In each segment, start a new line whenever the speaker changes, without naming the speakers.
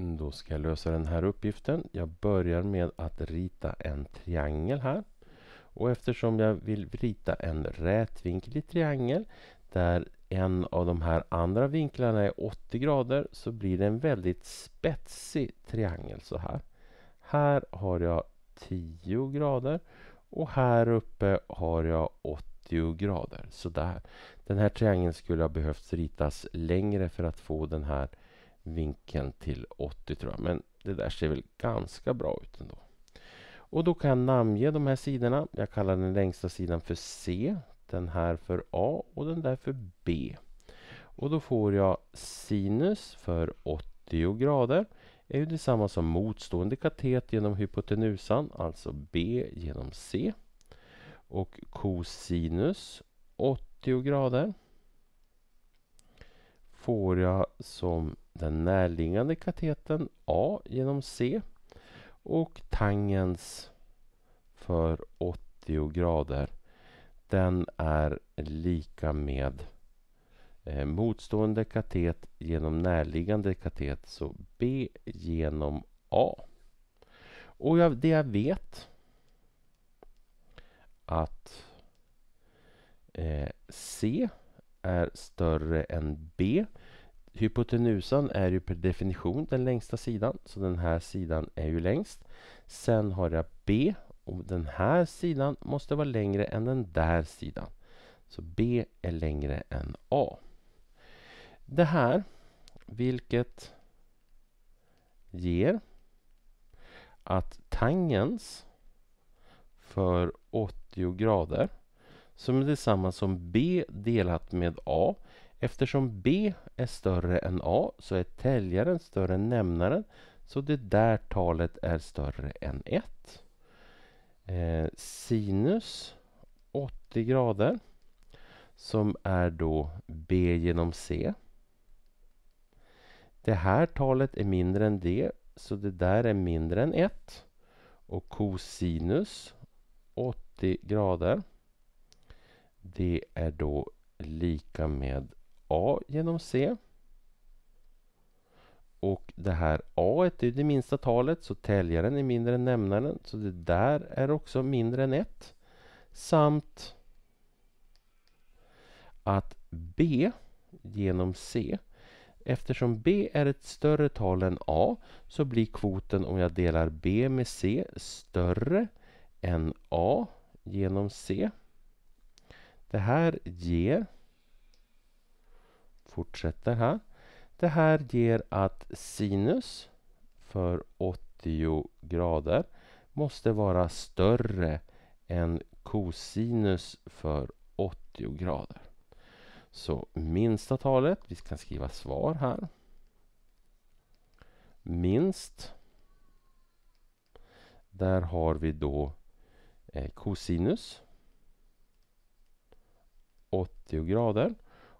Mm, då ska jag lösa den här uppgiften. Jag börjar med att rita en triangel här. Och eftersom jag vill rita en rätvinklig triangel där en av de här andra vinklarna är 80 grader så blir det en väldigt spetsig triangel så här. Här har jag 10 grader och här uppe har jag 80 grader. Sådär. Den här triangeln skulle ha behövt ritas längre för att få den här vinkeln till 80 tror jag. Men det där ser väl ganska bra ut ändå. Och då kan jag namnge de här sidorna. Jag kallar den längsta sidan för C, den här för A och den där för B. Och då får jag sinus för 80 grader Det är ju detsamma som motstående katet genom hypotenusan, alltså B genom C. Och kosinus 80 grader får jag som den närliggande kateten A genom C och tangens för 80 grader den är lika med eh, motstående katet genom närliggande katet så B genom A. Och jag, det jag vet att eh, C är större än B. Hypotenusan är ju per definition den längsta sidan, så den här sidan är ju längst. Sen har jag B och den här sidan måste vara längre än den där sidan. Så B är längre än A. Det här, vilket ger att tangens för 80 grader som är detsamma som B delat med A. Eftersom B är större än A så är täljaren större än nämnaren så det där talet är större än 1. Eh, sinus 80 grader som är då B genom C. Det här talet är mindre än D så det där är mindre än 1. Och cosinus 80 grader det är då lika med A genom C. Och det här A är det minsta talet, så täljaren är mindre än nämnaren, så det där är också mindre än 1. Samt att B genom C, eftersom B är ett större tal än A, så blir kvoten om jag delar B med C större än A genom C. Det här ger... Fortsätter här. Det här ger att sinus för 80 grader måste vara större än kosinus för 80 grader. Så minsta talet, vi kan skriva svar här. Minst. Där har vi då eh, kosinus. 80 grader.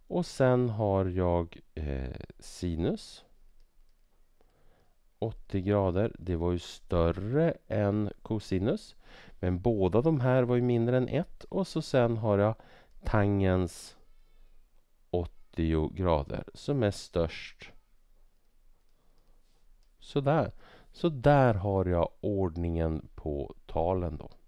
Och sen har jag eh, sinus. 80 grader, det var ju större än kosinus. Men båda de här var ju mindre än 1 och så sen har jag tangens 80 grader som är störst. Sådär. Så där har jag ordningen på talen då.